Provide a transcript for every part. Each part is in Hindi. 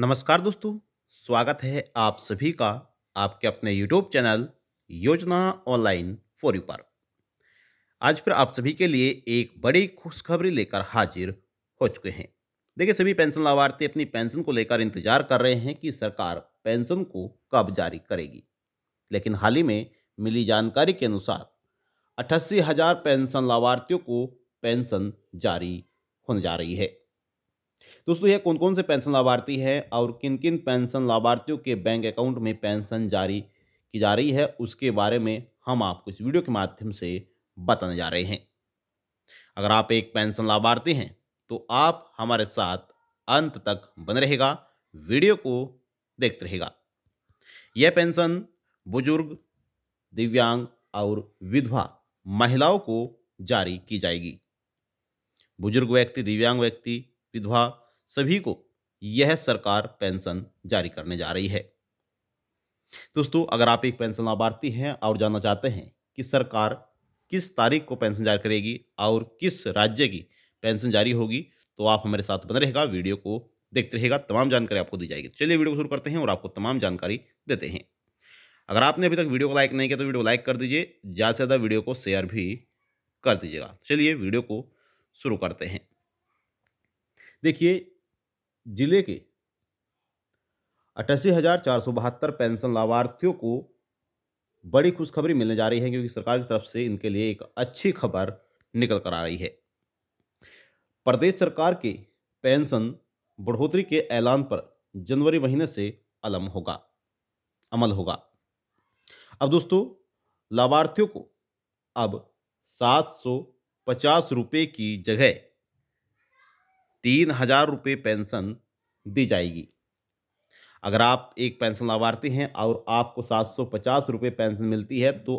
नमस्कार दोस्तों स्वागत है आप सभी का आपके अपने यूट्यूब चैनल योजना ऑनलाइन फॉर यू पर आज फिर आप सभी के लिए एक बड़ी खुशखबरी लेकर हाजिर हो चुके हैं देखिए सभी पेंशन लाभार्थी अपनी पेंशन को लेकर इंतजार कर रहे हैं कि सरकार पेंशन को कब जारी करेगी लेकिन हाल ही में मिली जानकारी के अनुसार अट्ठासी हजार पेंशन लाभार्थियों को पेंशन जारी होने जा रही है दोस्तों यह कौन कौन से पेंशन लाभार्थी है और किन किन पेंशन लाभार्थियों के बैंक अकाउंट में पेंशन जारी की जा रही है उसके बारे में हम आपको इस वीडियो के माध्यम से बताने जा रहे हैं अगर आप एक पेंशन लाभार्थी हैं तो आप हमारे साथ अंत तक बन रहेगा वीडियो को देखते रहेगा यह पेंशन बुजुर्ग दिव्यांग और विधवा महिलाओं को जारी की जाएगी बुजुर्ग व्यक्ति दिव्यांग व्यक्ति विधवा सभी को यह सरकार पेंशन जारी करने जा रही है दोस्तों अगर आप एक पेंशन लाभार्थी हैं और जानना चाहते हैं कि सरकार किस तारीख को पेंशन जारी करेगी और किस राज्य की पेंशन जारी होगी तो आप हमारे साथ बने रहेगा वीडियो को देखते रहेगा तमाम जानकारी आपको दी जाएगी चलिए वीडियो को शुरू करते हैं और आपको तमाम जानकारी देते हैं अगर आपने अभी तक वीडियो को लाइक नहीं किया तो वीडियो लाइक कर दीजिए ज़्यादा से ज़्यादा वीडियो को शेयर भी कर दीजिएगा चलिए वीडियो को शुरू करते हैं देखिए जिले के अट्ठासी हजार चार सौ बहत्तर पेंशन लाभार्थियों को बड़ी खुशखबरी मिलने जा रही है क्योंकि सरकार की तरफ से इनके लिए एक अच्छी खबर निकल कर आ रही है प्रदेश सरकार के पेंशन बढ़ोतरी के ऐलान पर जनवरी महीने से अलम होगा अमल होगा अब दोस्तों लाभार्थियों को अब सात सौ पचास रुपये की जगह तीन हजार रुपये पेंशन दी जाएगी अगर आप एक पेंशन लाभार्थी हैं और आपको सात सौ पचास रुपये पेंशन मिलती है तो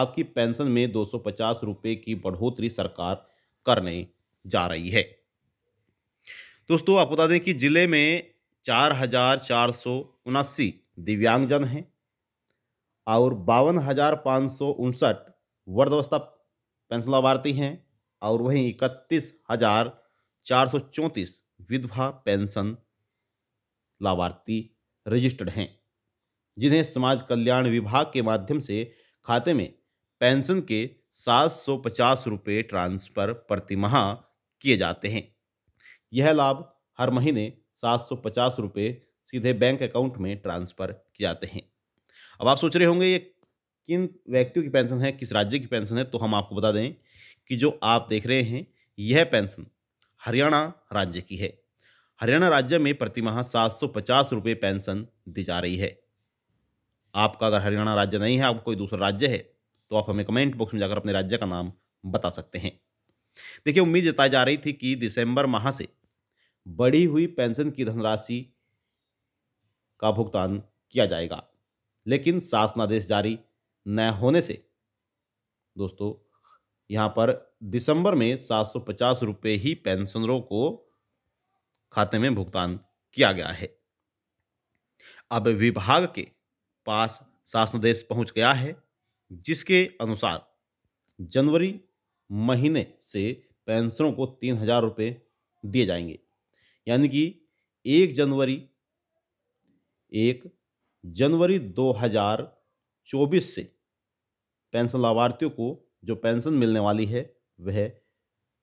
आपकी पेंशन में दो सौ पचास रुपये की बढ़ोतरी सरकार करने जा रही है दोस्तों आपको बता दें कि जिले में चार हजार चार सौ उनासी दिव्यांगजन हैं और बावन हजार पाँच सौ उनसठ वर्धवस्था पेंशन लाभार्थी हैं और वहीं इकतीस हजार चार विधवा पेंशन लाभार्थी रजिस्टर्ड हैं जिन्हें समाज कल्याण विभाग के माध्यम से खाते में पेंशन के सात सौ पचास रुपये ट्रांसफ़र प्रतिमाह किए जाते हैं यह लाभ हर महीने सात सौ पचास रुपये सीधे बैंक अकाउंट में ट्रांसफ़र किए जाते हैं अब आप सोच रहे होंगे ये किन व्यक्तियों की पेंशन है किस राज्य की पेंशन है तो हम आपको बता दें कि जो आप देख रहे हैं यह पेंशन हरियाणा राज्य की है हरियाणा राज्य में प्रतिमाह सात सौ पचास रुपये पेंशन दी जा रही है आपका अगर हरियाणा राज्य नहीं है आप कोई दूसरा राज्य है तो आप हमें कमेंट बॉक्स में जाकर अपने राज्य का नाम बता सकते हैं देखिए उम्मीद जताई जा रही थी कि दिसंबर माह से बढ़ी हुई पेंशन की धनराशि का भुगतान किया जाएगा लेकिन शासनादेश जारी न होने से दोस्तों यहां पर दिसंबर में सात सौ पचास ही पेंशनरों को खाते में भुगतान किया गया है अब विभाग के पास शासनादेश पहुंच गया है जिसके अनुसार जनवरी महीने से पेंशनों को तीन हजार रुपये दिए जाएंगे यानी कि एक जनवरी एक जनवरी 2024 से पेंशन लाभार्थियों को जो पेंशन मिलने वाली है वह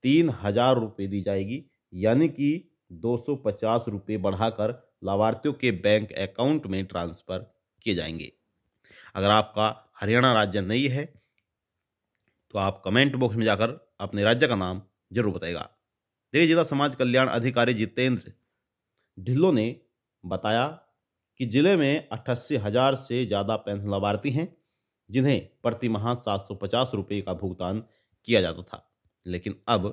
तीन हजार रुपये दी जाएगी यानी कि दो सौ पचास रुपये बढ़ाकर लाभार्थियों के बैंक अकाउंट में ट्रांसफ़र किए जाएंगे अगर आपका हरियाणा राज्य नहीं है तो आप कमेंट बॉक्स में जाकर अपने राज्य का नाम जरूर बताएगा देखिए जिला समाज कल्याण अधिकारी जितेंद्र ढिल्लो ने बताया कि जिले में अट्ठासी हज़ार से ज़्यादा पेंशन लाभार्थी हैं जिन्हें प्रति माह सात सौ पचास रुपये का भुगतान किया जाता था लेकिन अब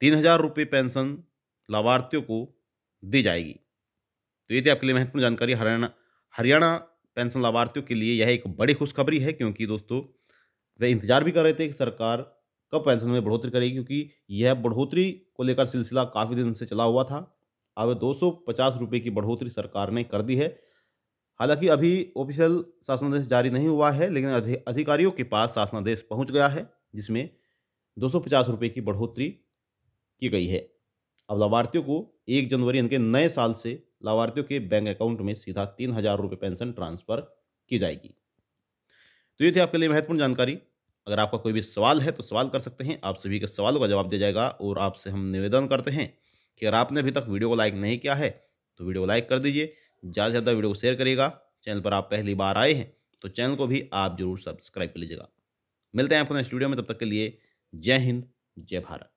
तीन हजार रुपये पेंशन लाभार्थियों को दी जाएगी तो ये थी आपके लिए महत्वपूर्ण जानकारी हरियाणा हरियाणा पेंशन लाभार्थियों के लिए यह एक बड़ी खुशखबरी है क्योंकि दोस्तों वे इंतजार भी कर रहे थे कि सरकार कब पेंशन में बढ़ोतरी करेगी क्योंकि यह बढ़ोतरी को लेकर सिलसिला काफ़ी दिन से चला हुआ था अब दो सौ रुपये की बढ़ोतरी सरकार ने कर दी है हालांकि अभी ऑफिशियल शासनादेश जारी नहीं हुआ है लेकिन अधिकारियों के पास शासनादेश पहुंच गया है जिसमें दो रुपए की बढ़ोतरी की गई है अब लाभार्थियों को एक जनवरी इनके नए साल से लाभार्थियों के बैंक अकाउंट में सीधा तीन हजार रुपये पेंशन ट्रांसफर की जाएगी तो ये थी आपके लिए महत्वपूर्ण जानकारी अगर आपका कोई भी सवाल है तो सवाल कर सकते हैं आप सभी के सवालों का जवाब दिया जाएगा और आपसे हम निवेदन करते हैं कि अगर आपने अभी तक वीडियो को लाइक नहीं किया है तो वीडियो को लाइक कर दीजिए ज़्यादा से ज़्यादा वीडियो को शेयर करिएगा चैनल पर आप पहली बार आए हैं तो चैनल को भी आप जरूर सब्सक्राइब कर लीजिएगा मिलते हैं आपको नेक्स्ट वीडियो में तब तक के लिए जय हिंद जय भारत